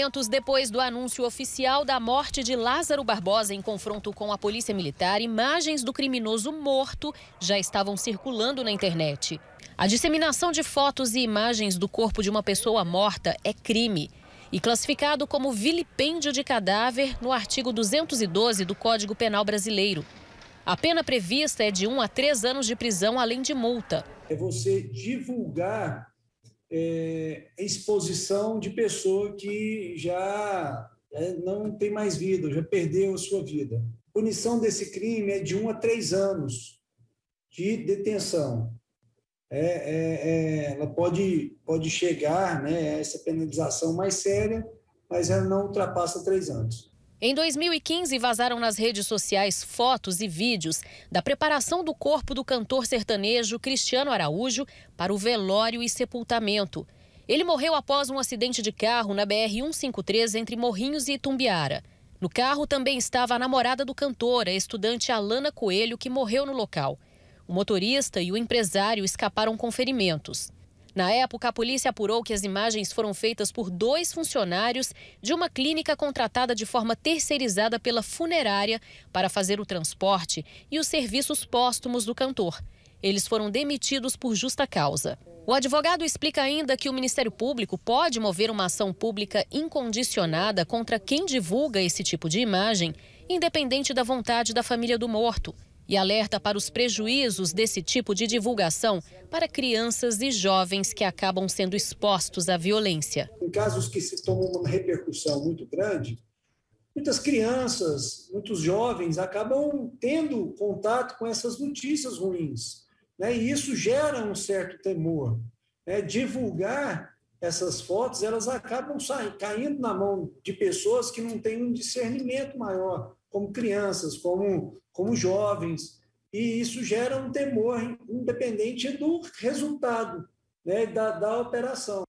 Momentos depois do anúncio oficial da morte de Lázaro Barbosa em confronto com a polícia militar, imagens do criminoso morto já estavam circulando na internet. A disseminação de fotos e imagens do corpo de uma pessoa morta é crime e classificado como vilipêndio de cadáver no artigo 212 do Código Penal Brasileiro. A pena prevista é de 1 a 3 anos de prisão, além de multa. É você divulgar é, exposição de pessoa que já é, não tem mais vida, já perdeu a sua vida. Punição desse crime é de um a três anos de detenção. É, é, é ela pode, pode chegar, né, a essa penalização mais séria, mas ela não ultrapassa três anos. Em 2015, vazaram nas redes sociais fotos e vídeos da preparação do corpo do cantor sertanejo Cristiano Araújo para o velório e sepultamento. Ele morreu após um acidente de carro na BR-153 entre Morrinhos e Itumbiara. No carro também estava a namorada do cantor, a estudante Alana Coelho, que morreu no local. O motorista e o empresário escaparam com ferimentos. Na época, a polícia apurou que as imagens foram feitas por dois funcionários de uma clínica contratada de forma terceirizada pela funerária para fazer o transporte e os serviços póstumos do cantor. Eles foram demitidos por justa causa. O advogado explica ainda que o Ministério Público pode mover uma ação pública incondicionada contra quem divulga esse tipo de imagem, independente da vontade da família do morto e alerta para os prejuízos desse tipo de divulgação para crianças e jovens que acabam sendo expostos à violência. Em casos que se tomam uma repercussão muito grande, muitas crianças, muitos jovens acabam tendo contato com essas notícias ruins, né? E isso gera um certo temor. Né? Divulgar essas fotos, elas acabam caindo na mão de pessoas que não têm um discernimento maior como crianças, como, como jovens, e isso gera um temor independente do resultado né, da, da operação.